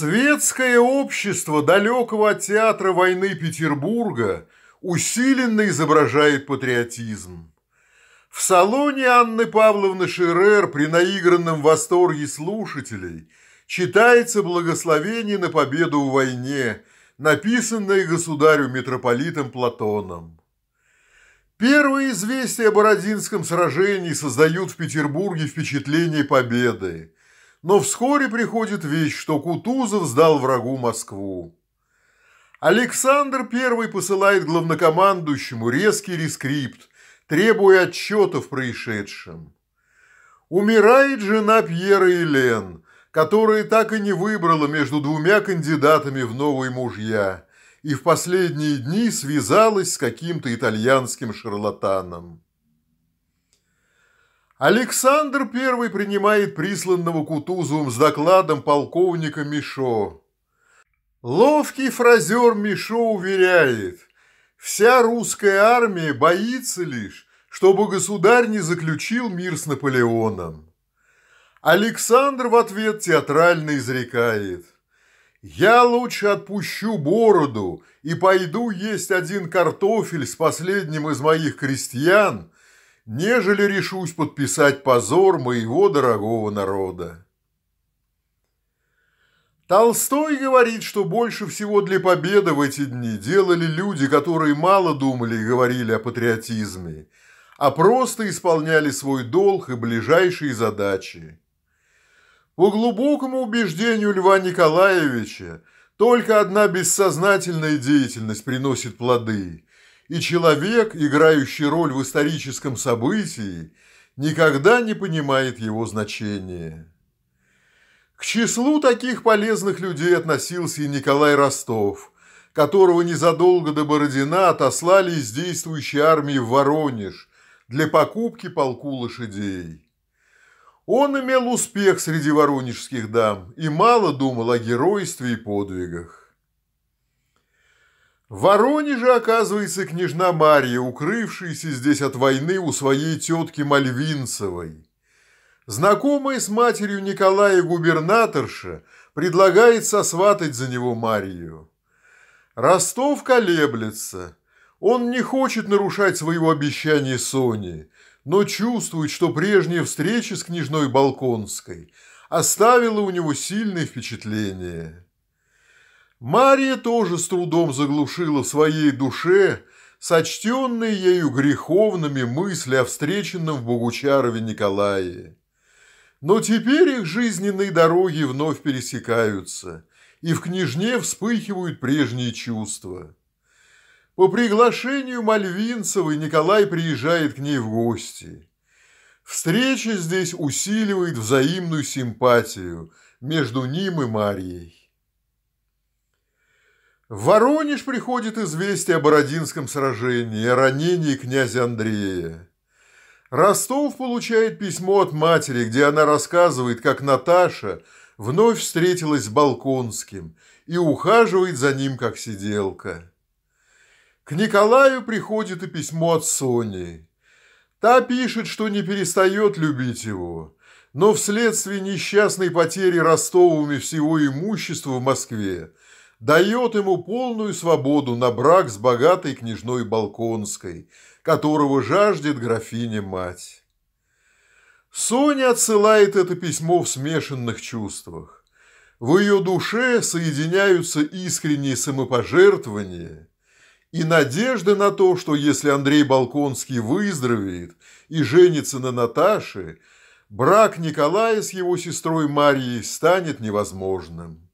Светское общество далекого от театра войны Петербурга усиленно изображает патриотизм. В салоне Анны Павловны Шерер при наигранном восторге слушателей читается благословение на победу в войне, написанное государю-митрополитом Платоном. Первые известия о Бородинском сражении создают в Петербурге впечатление победы но вскоре приходит вещь, что Кутузов сдал врагу Москву. Александр I посылает главнокомандующему резкий рескрипт, требуя отчетов в происшедшем. Умирает жена Пьера Елен, которая так и не выбрала между двумя кандидатами в новый мужья и в последние дни связалась с каким-то итальянским шарлатаном. Александр I принимает присланного Кутузовым с докладом полковника Мишо. Ловкий фразер Мишо уверяет, вся русская армия боится лишь, чтобы государь не заключил мир с Наполеоном. Александр в ответ театрально изрекает. «Я лучше отпущу бороду и пойду есть один картофель с последним из моих крестьян», нежели решусь подписать позор моего дорогого народа. Толстой говорит, что больше всего для победы в эти дни делали люди, которые мало думали и говорили о патриотизме, а просто исполняли свой долг и ближайшие задачи. По глубокому убеждению Льва Николаевича, только одна бессознательная деятельность приносит плоды – и человек, играющий роль в историческом событии, никогда не понимает его значения. К числу таких полезных людей относился и Николай Ростов, которого незадолго до Бородина отослали из действующей армии в Воронеж для покупки полку лошадей. Он имел успех среди воронежских дам и мало думал о геройстве и подвигах. В Воронеже, оказывается, княжна Марья, укрывшаяся здесь от войны у своей тетки Мальвинцевой. Знакомая с матерью Николая губернаторша предлагает сосватать за него Марию. Ростов колеблется. Он не хочет нарушать своего обещания Соне, но чувствует, что прежняя встреча с княжной Балконской оставила у него сильное впечатление. Мария тоже с трудом заглушила в своей душе сочтенные ею греховными мысли о встреченном в Богучарове Николае. Но теперь их жизненные дороги вновь пересекаются, и в княжне вспыхивают прежние чувства. По приглашению Мальвинцевой Николай приезжает к ней в гости. Встреча здесь усиливает взаимную симпатию между ним и Марией. В Воронеж приходит известие о Бородинском сражении и о ранении князя Андрея. Ростов получает письмо от матери, где она рассказывает, как Наташа вновь встретилась с Балконским и ухаживает за ним, как сиделка. К Николаю приходит и письмо от Сони. Та пишет, что не перестает любить его, но вследствие несчастной потери Ростовыми всего имущества в Москве – дает ему полную свободу на брак с богатой княжной Балконской, которого жаждет графиня-мать. Соня отсылает это письмо в смешанных чувствах. В ее душе соединяются искренние самопожертвования и надежда на то, что если Андрей Балконский выздоровеет и женится на Наташе, брак Николая с его сестрой Марией станет невозможным.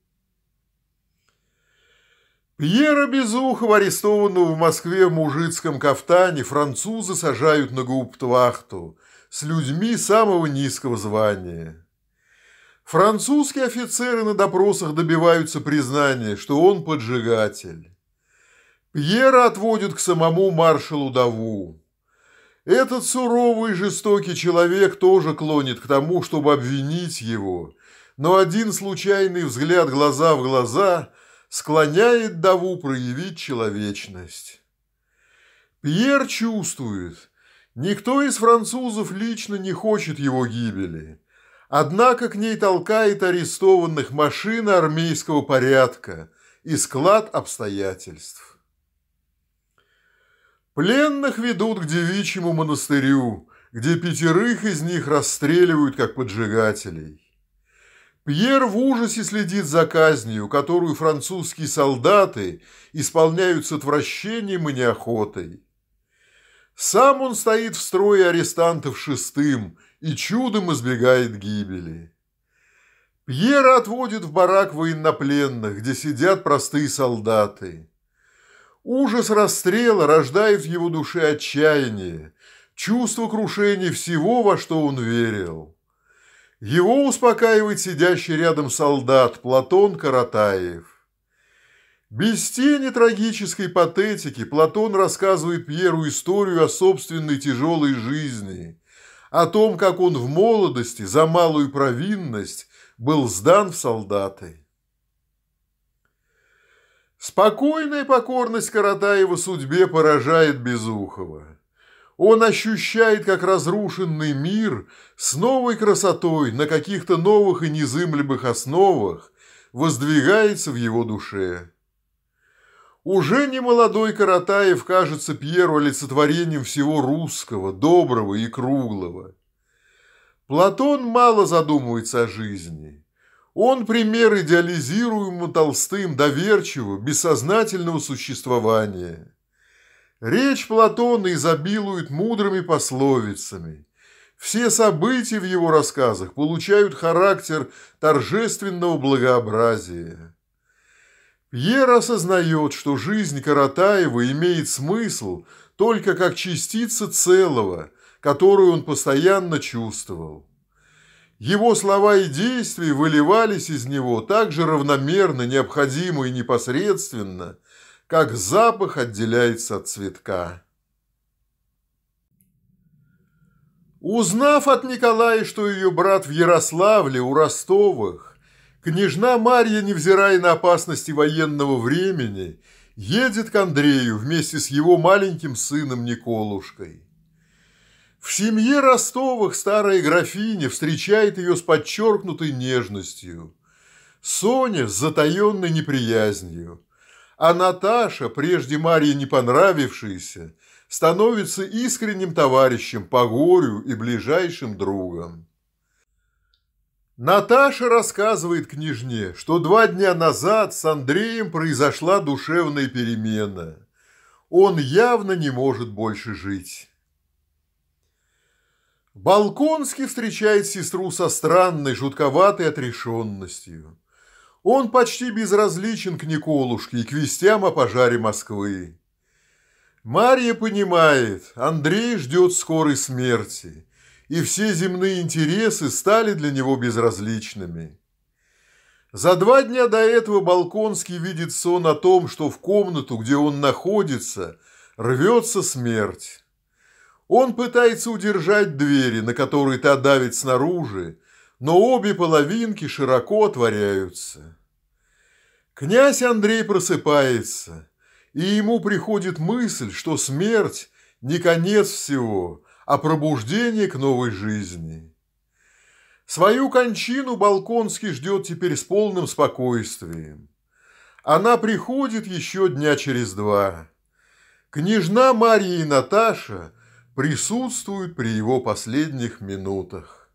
Пьера Безухов, арестованного в Москве в мужицком кафтане, французы сажают на гауптвахту с людьми самого низкого звания. Французские офицеры на допросах добиваются признания, что он поджигатель. Пьера отводят к самому маршалу Даву. Этот суровый и жестокий человек тоже клонит к тому, чтобы обвинить его, но один случайный взгляд глаза в глаза – склоняет Даву проявить человечность. Пьер чувствует, никто из французов лично не хочет его гибели, однако к ней толкает арестованных машина армейского порядка и склад обстоятельств. Пленных ведут к девичьему монастырю, где пятерых из них расстреливают как поджигателей. Пьер в ужасе следит за казнью, которую французские солдаты исполняют с отвращением и неохотой. Сам он стоит в строе арестантов шестым и чудом избегает гибели. Пьера отводит в барак военнопленных, где сидят простые солдаты. Ужас расстрела рождает в его душе отчаяние, чувство крушения всего, во что он верил. Его успокаивает сидящий рядом солдат Платон Каратаев. Без тени трагической патетики Платон рассказывает Пьеру историю о собственной тяжелой жизни, о том, как он в молодости за малую провинность был сдан в солдаты. Спокойная покорность Каратаева судьбе поражает Безухова. Он ощущает, как разрушенный мир с новой красотой на каких-то новых и незыблемых основах воздвигается в его душе. Уже не молодой Каратаев кажется Пьеру олицетворением всего русского, доброго и круглого. Платон мало задумывается о жизни. Он пример идеализируемого Толстым, доверчивого, бессознательного существования – Речь Платона изобилует мудрыми пословицами. Все события в его рассказах получают характер торжественного благообразия. Пьер осознает, что жизнь Каратаева имеет смысл только как частица целого, которую он постоянно чувствовал. Его слова и действия выливались из него так же равномерно, необходимо и непосредственно – как запах отделяется от цветка. Узнав от Николая, что ее брат в Ярославле у Ростовых, княжна Марья, невзирая на опасности военного времени, едет к Андрею вместе с его маленьким сыном Николушкой. В семье Ростовых старая графиня встречает ее с подчеркнутой нежностью, Соня с затаенной неприязнью – а Наташа, прежде Марье не понравившаяся, становится искренним товарищем по горю и ближайшим другом. Наташа рассказывает княжне, что два дня назад с Андреем произошла душевная перемена. Он явно не может больше жить. Балконский встречает сестру со странной, жутковатой отрешенностью. Он почти безразличен к Николушке и к вестям о пожаре Москвы. Мария понимает, Андрей ждет скорой смерти, и все земные интересы стали для него безразличными. За два дня до этого Балконский видит сон о том, что в комнату, где он находится, рвется смерть. Он пытается удержать двери, на которые та давит снаружи, но обе половинки широко отворяются. Князь Андрей просыпается, и ему приходит мысль, что смерть – не конец всего, а пробуждение к новой жизни. Свою кончину Балконский ждет теперь с полным спокойствием. Она приходит еще дня через два. Княжна Мария и Наташа присутствуют при его последних минутах.